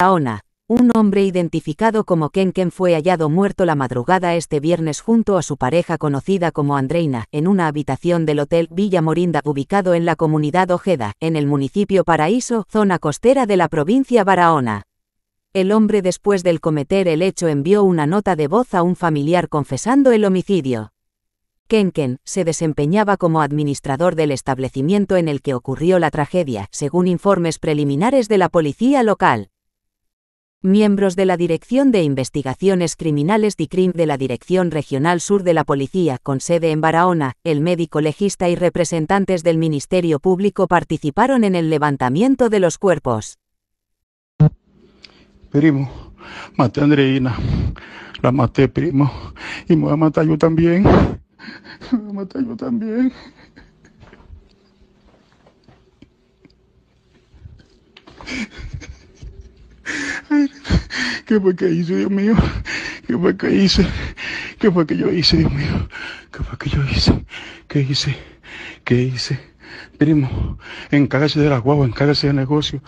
Aona, un hombre identificado como Kenken fue hallado muerto la madrugada este viernes junto a su pareja conocida como Andreina, en una habitación del Hotel Villa Morinda ubicado en la comunidad Ojeda, en el municipio Paraíso, zona costera de la provincia Barahona. El hombre después del cometer el hecho envió una nota de voz a un familiar confesando el homicidio. Kenken se desempeñaba como administrador del establecimiento en el que ocurrió la tragedia, según informes preliminares de la policía local. Miembros de la Dirección de Investigaciones Criminales DICRIM de la Dirección Regional Sur de la Policía, con sede en Barahona, el médico legista y representantes del Ministerio Público participaron en el levantamiento de los cuerpos. Primo, maté a Andreina. La maté, primo. Y me voy a matar yo también. Me voy a matar yo también. ¿Qué fue que hice, Dios mío? ¿Qué fue que hice? ¿Qué fue que yo hice, Dios mío? ¿Qué fue que yo hice? ¿Qué hice? ¿Qué hice? Primo, encárgase de la guagua, encárgase del negocio.